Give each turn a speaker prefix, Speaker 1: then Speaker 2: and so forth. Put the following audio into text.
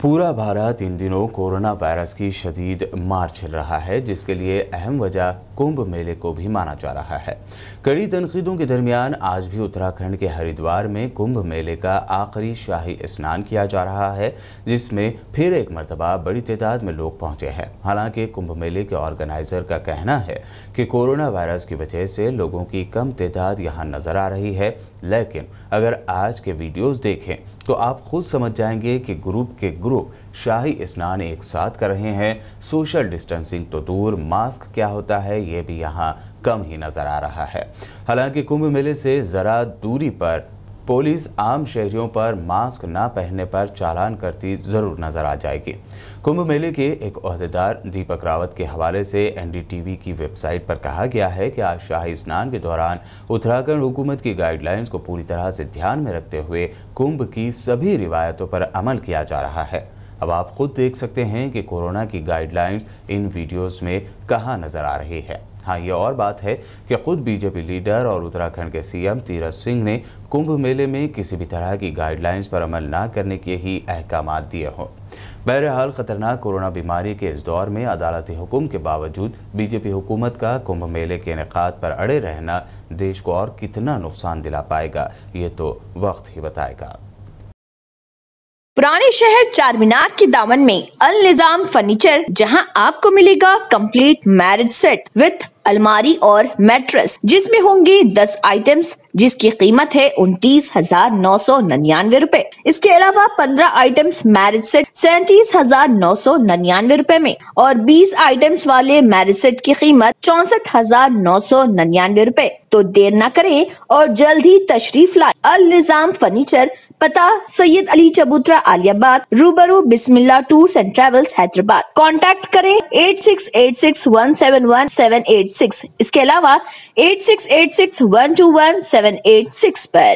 Speaker 1: पूरा भारत इन दिनों corona virus की शदीद मार छिल रहा है जिसके लिए अहम वजह कुंभ मेले को भी माना जा रहा है कड़ी तनकीदों के दरमियान आज भी उत्तराखंड के हरिद्वार में कुंभ मेले का आखिरी शाही स्नान किया जा रहा है जिसमें फिर एक मरतबा बड़ी तादाद में लोग पहुंचे हैं हालांकि कुंभ मेले के ऑर्गेनाइजर का कहना है कि कोरोना वायरस की वजह से लोगों की कम तादाद यहाँ नज़र आ रही है लेकिन अगर आज के वीडियोज़ देखें तो आप खुद समझ जाएंगे कि ग्रुप के ग्रुप शाही स्नान एक साथ कर रहे हैं सोशल डिस्टेंसिंग तो दूर मास्क क्या होता है ये भी यहाँ कम ही नज़र आ रहा है हालांकि कुंभ मेले से ज़रा दूरी पर पुलिस आम शहरियों पर मास्क न पहनने पर चालान करती जरूर नजर आ जाएगी कुंभ मेले के एक अहदेदार दीपक रावत के हवाले से एनडीटीवी की वेबसाइट पर कहा गया है कि आज शाही स्नान के दौरान उत्तराखंड हुकूमत की गाइडलाइंस को पूरी तरह से ध्यान में रखते हुए कुंभ की सभी रिवायतों पर अमल किया जा रहा है अब आप खुद देख सकते हैं कि कोरोना की गाइडलाइंस इन वीडियोज़ में कहाँ नज़र आ रही है हाँ ये और बात है कि खुद बीजेपी लीडर और उत्तराखंड के सीएम तीरथ सिंह ने कुंभ मेले में किसी भी तरह की गाइडलाइंस पर अमल न करने के ही अहकाम दिए हों बहरहाल खतरनाक कोरोना बीमारी के इस दौर में अदालती हुकुम के बावजूद बीजेपी हुकूमत का कुंभ मेले के इनका पर अड़े रहना देश को और कितना नुकसान दिला पाएगा ये तो वक्त ही बताएगा
Speaker 2: पुराने शहर चार मीनार के दामन में अल निजाम फर्नीचर जहां आपको मिलेगा कंप्लीट मैरिज सेट विथ अलमारी और मैट्रेस जिसमें होंगे 10 आइटम्स जिसकी कीमत है उनतीस हजार नौ सौ निन्यानवे रूपए इसके अलावा 15 आइटम्स मैरिज सेट सैतीस हजार नौ सौ निन्यानवे रूपए में और 20 आइटम्स वाले मैरिज सेट की कीमत चौसठ हजार नौ सौ निन्यानवे रूपए तो देर न करें और जल्द ही तशरीफ लाए अल निजाम फर्नीचर पता सैयद अली चबूतरा आलियाबाद रूबरू Bismillah tours and travels Hyderabad contact करे eight six eight six one seven one seven eight six इसके अलावा eight six eight six one two one seven eight six पर